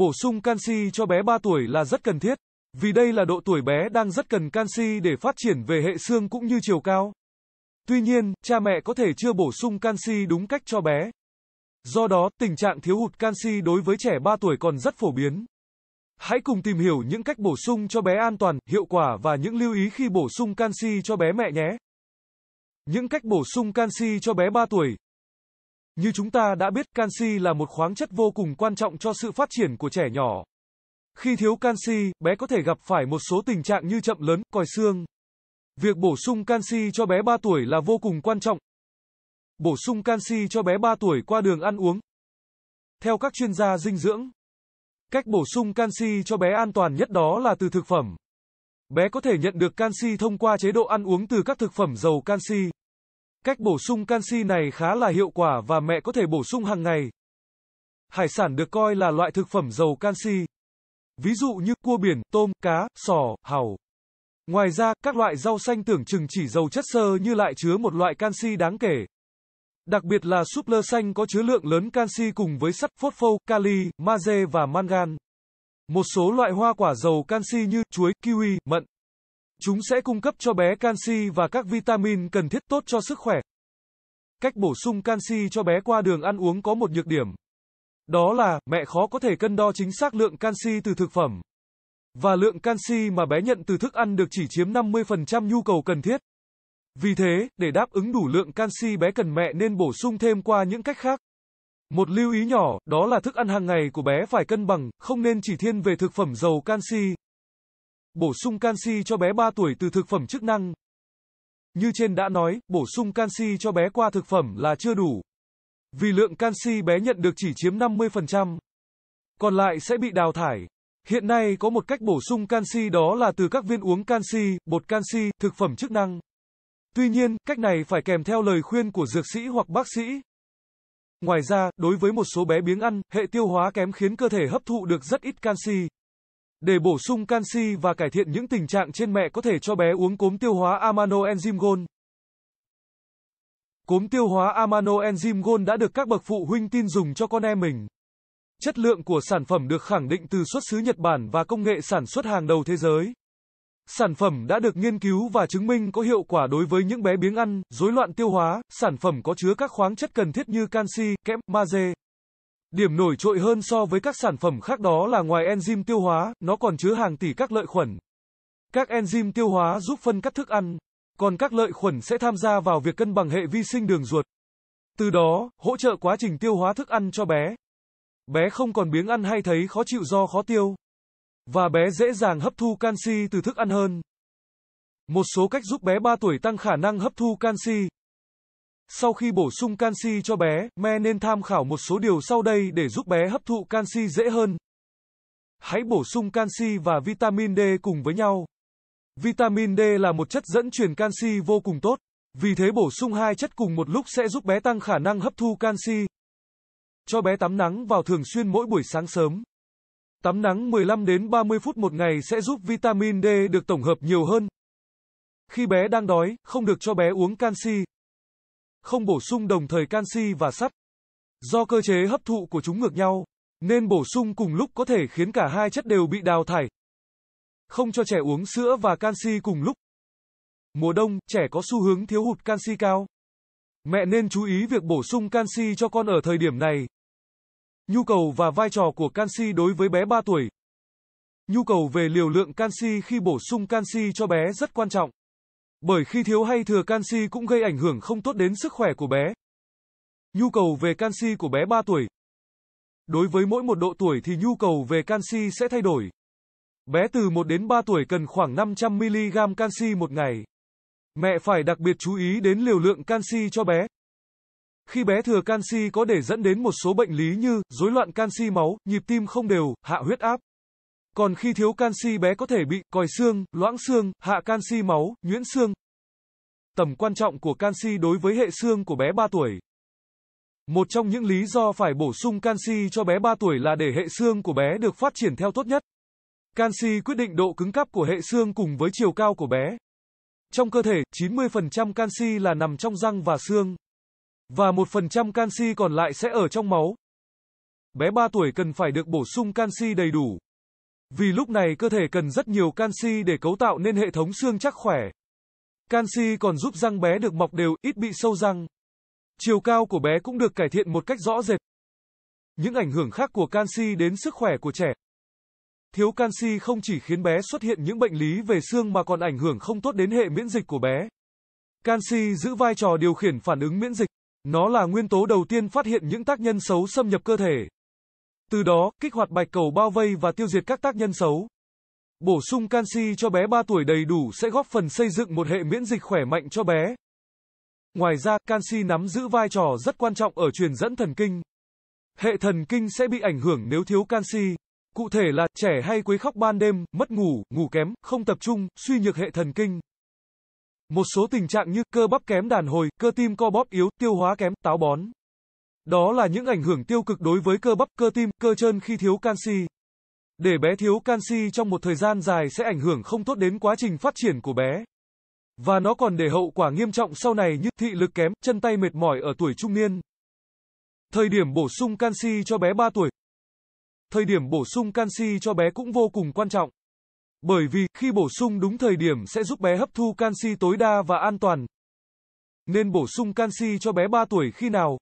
Bổ sung canxi cho bé 3 tuổi là rất cần thiết, vì đây là độ tuổi bé đang rất cần canxi để phát triển về hệ xương cũng như chiều cao. Tuy nhiên, cha mẹ có thể chưa bổ sung canxi đúng cách cho bé. Do đó, tình trạng thiếu hụt canxi đối với trẻ 3 tuổi còn rất phổ biến. Hãy cùng tìm hiểu những cách bổ sung cho bé an toàn, hiệu quả và những lưu ý khi bổ sung canxi cho bé mẹ nhé. Những cách bổ sung canxi cho bé 3 tuổi như chúng ta đã biết, canxi là một khoáng chất vô cùng quan trọng cho sự phát triển của trẻ nhỏ. Khi thiếu canxi, bé có thể gặp phải một số tình trạng như chậm lớn, còi xương. Việc bổ sung canxi cho bé 3 tuổi là vô cùng quan trọng. Bổ sung canxi cho bé 3 tuổi qua đường ăn uống. Theo các chuyên gia dinh dưỡng, cách bổ sung canxi cho bé an toàn nhất đó là từ thực phẩm. Bé có thể nhận được canxi thông qua chế độ ăn uống từ các thực phẩm giàu canxi. Cách bổ sung canxi này khá là hiệu quả và mẹ có thể bổ sung hàng ngày. Hải sản được coi là loại thực phẩm giàu canxi. Ví dụ như cua biển, tôm, cá, sò, hàu. Ngoài ra, các loại rau xanh tưởng chừng chỉ giàu chất xơ như lại chứa một loại canxi đáng kể. Đặc biệt là súp lơ xanh có chứa lượng lớn canxi cùng với sắt, phốt phâu, kali, magie và mangan. Một số loại hoa quả giàu canxi như chuối, kiwi, mận, Chúng sẽ cung cấp cho bé canxi và các vitamin cần thiết tốt cho sức khỏe. Cách bổ sung canxi cho bé qua đường ăn uống có một nhược điểm. Đó là mẹ khó có thể cân đo chính xác lượng canxi từ thực phẩm. Và lượng canxi mà bé nhận từ thức ăn được chỉ chiếm 50% nhu cầu cần thiết. Vì thế, để đáp ứng đủ lượng canxi bé cần mẹ nên bổ sung thêm qua những cách khác. Một lưu ý nhỏ, đó là thức ăn hàng ngày của bé phải cân bằng, không nên chỉ thiên về thực phẩm giàu canxi, Bổ sung canxi cho bé 3 tuổi từ thực phẩm chức năng. Như trên đã nói, bổ sung canxi cho bé qua thực phẩm là chưa đủ. Vì lượng canxi bé nhận được chỉ chiếm 50%, còn lại sẽ bị đào thải. Hiện nay có một cách bổ sung canxi đó là từ các viên uống canxi, bột canxi, thực phẩm chức năng. Tuy nhiên, cách này phải kèm theo lời khuyên của dược sĩ hoặc bác sĩ. Ngoài ra, đối với một số bé biếng ăn, hệ tiêu hóa kém khiến cơ thể hấp thụ được rất ít canxi, để bổ sung canxi và cải thiện những tình trạng trên mẹ có thể cho bé uống cốm tiêu hóa amano enzyme gold. Cốm tiêu hóa amano enzyme gold đã được các bậc phụ huynh tin dùng cho con em mình. Chất lượng của sản phẩm được khẳng định từ xuất xứ Nhật Bản và công nghệ sản xuất hàng đầu thế giới. Sản phẩm đã được nghiên cứu và chứng minh có hiệu quả đối với những bé biếng ăn, rối loạn tiêu hóa, sản phẩm có chứa các khoáng chất cần thiết như canxi, kẽm, magie. Điểm nổi trội hơn so với các sản phẩm khác đó là ngoài enzyme tiêu hóa, nó còn chứa hàng tỷ các lợi khuẩn. Các enzyme tiêu hóa giúp phân cắt thức ăn, còn các lợi khuẩn sẽ tham gia vào việc cân bằng hệ vi sinh đường ruột. Từ đó, hỗ trợ quá trình tiêu hóa thức ăn cho bé. Bé không còn biếng ăn hay thấy khó chịu do khó tiêu. Và bé dễ dàng hấp thu canxi từ thức ăn hơn. Một số cách giúp bé 3 tuổi tăng khả năng hấp thu canxi sau khi bổ sung canxi cho bé, mẹ nên tham khảo một số điều sau đây để giúp bé hấp thụ canxi dễ hơn. Hãy bổ sung canxi và vitamin D cùng với nhau. Vitamin D là một chất dẫn truyền canxi vô cùng tốt, vì thế bổ sung hai chất cùng một lúc sẽ giúp bé tăng khả năng hấp thu canxi. Cho bé tắm nắng vào thường xuyên mỗi buổi sáng sớm. Tắm nắng 15 đến 30 phút một ngày sẽ giúp vitamin D được tổng hợp nhiều hơn. Khi bé đang đói, không được cho bé uống canxi, không bổ sung đồng thời canxi và sắt. Do cơ chế hấp thụ của chúng ngược nhau, nên bổ sung cùng lúc có thể khiến cả hai chất đều bị đào thải. Không cho trẻ uống sữa và canxi cùng lúc. Mùa đông, trẻ có xu hướng thiếu hụt canxi cao. Mẹ nên chú ý việc bổ sung canxi cho con ở thời điểm này. Nhu cầu và vai trò của canxi đối với bé 3 tuổi. Nhu cầu về liều lượng canxi khi bổ sung canxi cho bé rất quan trọng. Bởi khi thiếu hay thừa canxi cũng gây ảnh hưởng không tốt đến sức khỏe của bé. Nhu cầu về canxi của bé 3 tuổi. Đối với mỗi một độ tuổi thì nhu cầu về canxi sẽ thay đổi. Bé từ 1 đến 3 tuổi cần khoảng 500mg canxi một ngày. Mẹ phải đặc biệt chú ý đến liều lượng canxi cho bé. Khi bé thừa canxi có thể dẫn đến một số bệnh lý như rối loạn canxi máu, nhịp tim không đều, hạ huyết áp. Còn khi thiếu canxi bé có thể bị còi xương, loãng xương, hạ canxi máu, nhuyễn xương. Tầm quan trọng của canxi đối với hệ xương của bé 3 tuổi. Một trong những lý do phải bổ sung canxi cho bé 3 tuổi là để hệ xương của bé được phát triển theo tốt nhất. Canxi quyết định độ cứng cáp của hệ xương cùng với chiều cao của bé. Trong cơ thể, 90% canxi là nằm trong răng và xương. Và 1% canxi còn lại sẽ ở trong máu. Bé 3 tuổi cần phải được bổ sung canxi đầy đủ. Vì lúc này cơ thể cần rất nhiều canxi để cấu tạo nên hệ thống xương chắc khỏe. Canxi còn giúp răng bé được mọc đều, ít bị sâu răng. Chiều cao của bé cũng được cải thiện một cách rõ rệt. Những ảnh hưởng khác của canxi đến sức khỏe của trẻ. Thiếu canxi không chỉ khiến bé xuất hiện những bệnh lý về xương mà còn ảnh hưởng không tốt đến hệ miễn dịch của bé. Canxi giữ vai trò điều khiển phản ứng miễn dịch. Nó là nguyên tố đầu tiên phát hiện những tác nhân xấu xâm nhập cơ thể. Từ đó, kích hoạt bạch cầu bao vây và tiêu diệt các tác nhân xấu. Bổ sung canxi cho bé 3 tuổi đầy đủ sẽ góp phần xây dựng một hệ miễn dịch khỏe mạnh cho bé. Ngoài ra, canxi nắm giữ vai trò rất quan trọng ở truyền dẫn thần kinh. Hệ thần kinh sẽ bị ảnh hưởng nếu thiếu canxi. Cụ thể là trẻ hay quấy khóc ban đêm, mất ngủ, ngủ kém, không tập trung, suy nhược hệ thần kinh. Một số tình trạng như cơ bắp kém đàn hồi, cơ tim co bóp yếu, tiêu hóa kém, táo bón. Đó là những ảnh hưởng tiêu cực đối với cơ bắp, cơ tim, cơ chân khi thiếu canxi. Để bé thiếu canxi trong một thời gian dài sẽ ảnh hưởng không tốt đến quá trình phát triển của bé. Và nó còn để hậu quả nghiêm trọng sau này như thị lực kém, chân tay mệt mỏi ở tuổi trung niên. Thời điểm bổ sung canxi cho bé 3 tuổi. Thời điểm bổ sung canxi cho bé cũng vô cùng quan trọng. Bởi vì khi bổ sung đúng thời điểm sẽ giúp bé hấp thu canxi tối đa và an toàn. Nên bổ sung canxi cho bé 3 tuổi khi nào?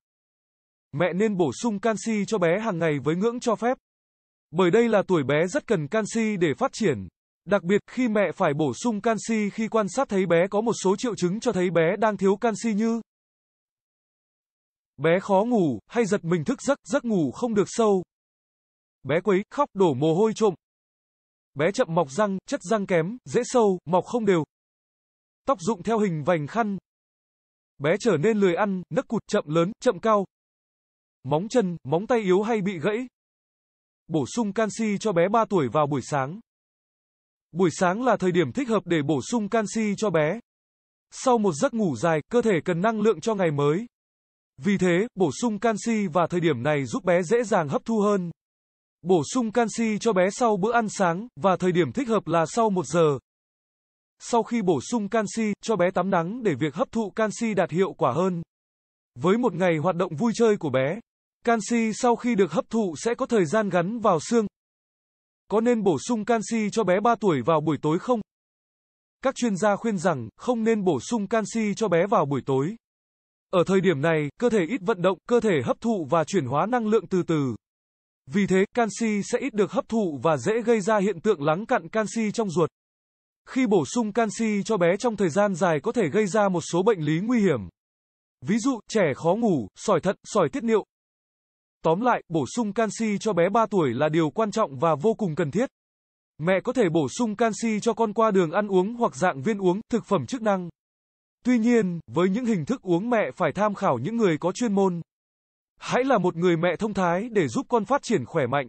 mẹ nên bổ sung canxi cho bé hàng ngày với ngưỡng cho phép. Bởi đây là tuổi bé rất cần canxi để phát triển. Đặc biệt khi mẹ phải bổ sung canxi khi quan sát thấy bé có một số triệu chứng cho thấy bé đang thiếu canxi như bé khó ngủ hay giật mình thức giấc, giấc ngủ không được sâu. Bé quấy, khóc, đổ mồ hôi trộm. Bé chậm mọc răng, chất răng kém, dễ sâu, mọc không đều. Tóc rụng theo hình vành khăn. Bé trở nên lười ăn, nấc cụt, chậm lớn, chậm cao, móng chân, móng tay yếu hay bị gãy. Bổ sung canxi cho bé 3 tuổi vào buổi sáng. Buổi sáng là thời điểm thích hợp để bổ sung canxi cho bé. Sau một giấc ngủ dài, cơ thể cần năng lượng cho ngày mới. Vì thế, bổ sung canxi và thời điểm này giúp bé dễ dàng hấp thu hơn. Bổ sung canxi cho bé sau bữa ăn sáng và thời điểm thích hợp là sau 1 giờ. Sau khi bổ sung canxi cho bé tắm nắng để việc hấp thụ canxi đạt hiệu quả hơn. Với một ngày hoạt động vui chơi của bé, Canxi sau khi được hấp thụ sẽ có thời gian gắn vào xương. Có nên bổ sung canxi cho bé 3 tuổi vào buổi tối không? Các chuyên gia khuyên rằng không nên bổ sung canxi cho bé vào buổi tối. Ở thời điểm này, cơ thể ít vận động, cơ thể hấp thụ và chuyển hóa năng lượng từ từ. Vì thế, canxi sẽ ít được hấp thụ và dễ gây ra hiện tượng lắng cặn canxi trong ruột. Khi bổ sung canxi cho bé trong thời gian dài có thể gây ra một số bệnh lý nguy hiểm. Ví dụ, trẻ khó ngủ, sỏi thận, sỏi tiết niệu, Tóm lại, bổ sung canxi cho bé 3 tuổi là điều quan trọng và vô cùng cần thiết. Mẹ có thể bổ sung canxi cho con qua đường ăn uống hoặc dạng viên uống, thực phẩm chức năng. Tuy nhiên, với những hình thức uống mẹ phải tham khảo những người có chuyên môn. Hãy là một người mẹ thông thái để giúp con phát triển khỏe mạnh.